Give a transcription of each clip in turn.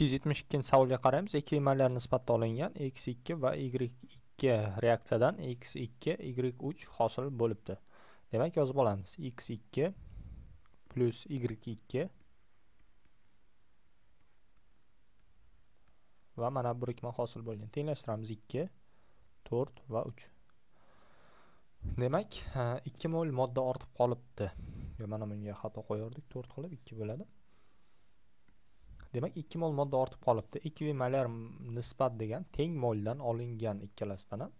272 savolga qaraymiz. Ikki bemorlar nisbatda olingan x2 va y2 reaksiyadan x2, y3 hosil bo'libdi. Demak, yozib olamiz. x2 y2 va mana bu birikma hosil bo'lgan. Tenglashtiramiz 2, 4 va 3. Demak, 2 mol modda ortib qolibdi. Yo mana bunga xato qo'yardik. 4 qilib 2 bo'ladi. demak ikki mol modda ortib qolibdi ekvimolyar nisbat degan teng moldan olingan ikkalasidan ham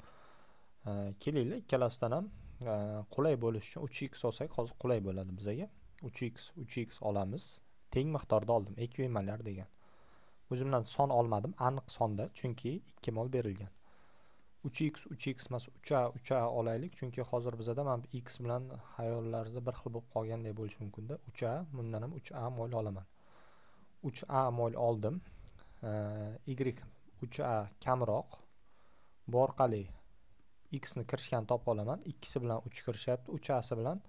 e, kelaylik ikkalasidan ham e, qulay bo'lish uchun uch x olsak hozir qulay bo'ladi bizaga uch x uch x olamiz teng miqdorda oldim ekvimolyar degan o'zimdan son olmadim aniq sonda chunki ikki mol berilgan uch x uch x emas uch a uch a olaylik chunki hozir bizada mana x bilan hayollaringizda bir xil bo'lib qolgandek bo'lishi mumkinda uch a bundan ham uch a mol olaman uch a mol oldim y uch a kamroq bu orqali x ni kirishgan topib olaman ikkisi bilan uch kirishyapti uch asi bilan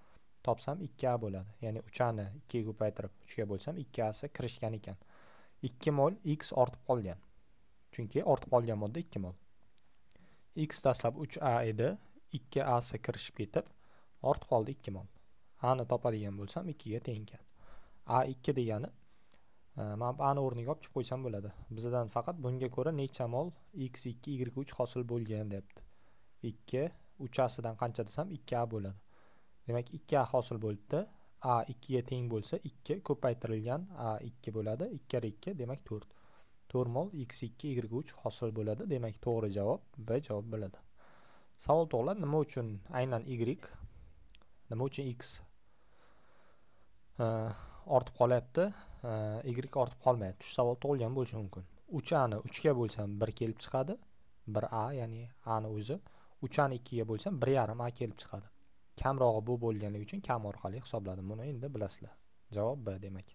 topsam ikki a bo'ladi ya'ni uch ani ikkiga ko'paytirib uchga bo'lsam ikki asi kirishgan ekan ikki mol x ortib qolgan chunki ortib qolgan modda ikki mol x dastlab uch a edi ikki asi kirishib ketib ortib qoldi ikki mol a ni topadigan bo'lsam ikkiga teng ekan a ikki degani mana э, ani o'rniga olib kelib qo'ysam bo'ladi bizadan faqat bunga ko'ra necha mol x ikki y uch hosil bo'lgan deyapti ikki uchasidan qancha desam ikki a bo'ladi demak ikki a hosil bo'libdi a ikkiga teng bo'lsa ikki ko'paytirilgan a ikki bo'ladi ikki kari ikki demak to'rt to'rt mol x ikki y uch hosil bo'ladi demak to'g'ri javob b javob bo'ladi savol to'g'rilar nima uchun aynan y nima uchun x ortib qolyapti y ortib qolmayapti uch savol tug'ilgan bo'lishi mumkin uch ani uchga bo'lsam bir kelib chiqadi bir a ya'ni ani o'zi uch ani ikkiga bo'lsam bir yarim a kelib chiqadi kamrog'i bu bo'lganligi uchun kam orqali hisobladim buni endi bilasizlar javob b demak